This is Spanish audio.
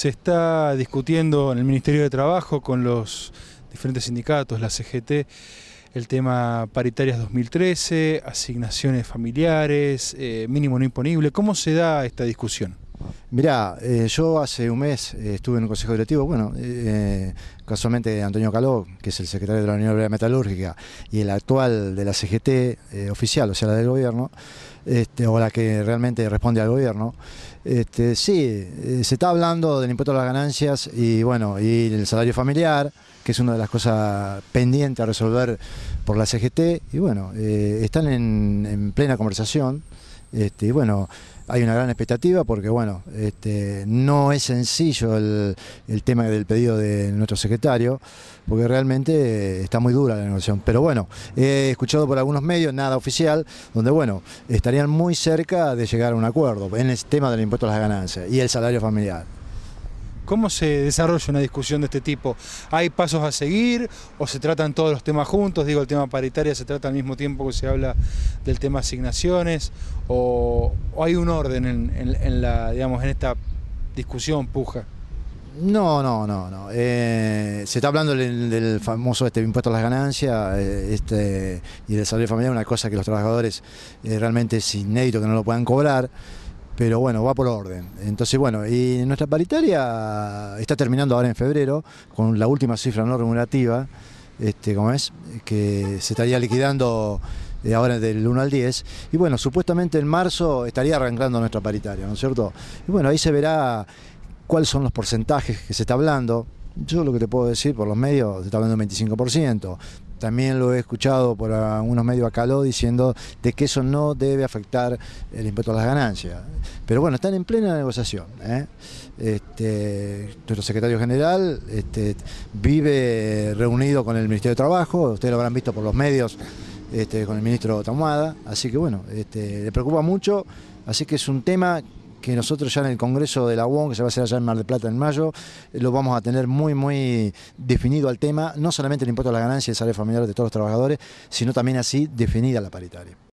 Se está discutiendo en el Ministerio de Trabajo con los diferentes sindicatos, la CGT, el tema paritarias 2013, asignaciones familiares, eh, mínimo no imponible. ¿Cómo se da esta discusión? Mirá, eh, yo hace un mes eh, estuve en un Consejo Directivo, bueno, eh, casualmente Antonio Caló, que es el secretario de la Unión Obrera Metalúrgica y el actual de la CGT oficial, o sea, la del gobierno, este, o la que realmente responde al gobierno. Este, sí, se está hablando del impuesto a las ganancias y bueno, y el salario familiar, que es una de las cosas pendientes a resolver por la CGT, y bueno, están en, en plena conversación. Este, bueno, hay una gran expectativa porque, bueno, este, no es sencillo el, el, tema del pedido de nuestro secretario, porque realmente eh, está muy dura la negociación. Pero bueno, he escuchado por algunos medios, nada oficial, donde, bueno, estarían muy cerca de llegar a un acuerdo en el tema del impuesto a las ganancias y el salario familiar. ¿Cómo se desarrolla una discusión de este tipo? ¿Hay pasos a seguir o se tratan todos los temas juntos? Digo, el tema paritaria se trata al mismo tiempo que se habla del tema asignaciones o, hay un orden en, la, digamos, en esta discusión puja. No, no, no, no. Eh, se está hablando del, famoso este impuesto a las ganancias eh, este, y el salario familiar, una cosa que los trabajadores eh, realmente es inédito que no lo puedan cobrar pero bueno, va por orden. Entonces, bueno, y nuestra paritaria está terminando ahora en febrero con la última cifra no remunerativa, este, cómo es, que se estaría liquidando eh, ahora del 1 al 10, y bueno, supuestamente en marzo estaría arrancando nuestra paritaria, ¿no es cierto? Y bueno, ahí se verá cuáles son los porcentajes que se está hablando. Yo lo que te puedo decir por los medios, se está hablando de 25%, también lo he escuchado por algunos medios acá lo diciendo de que eso no debe afectar el impuesto a las ganancias. Pero bueno, están en plena negociación. ¿eh? Este, nuestro secretario general este, vive reunido con el Ministerio de Trabajo, ustedes lo habrán visto por los medios este, con el ministro Tamuada, así que bueno, este, le preocupa mucho, así que es un tema que nosotros ya en el Congreso de la UON, que se va a hacer allá en Mar del Plata en mayo, lo vamos a tener muy, muy definido al tema, no solamente el impuesto a las ganancias y el salario familiar de todos los trabajadores, sino también así definida la paritaria.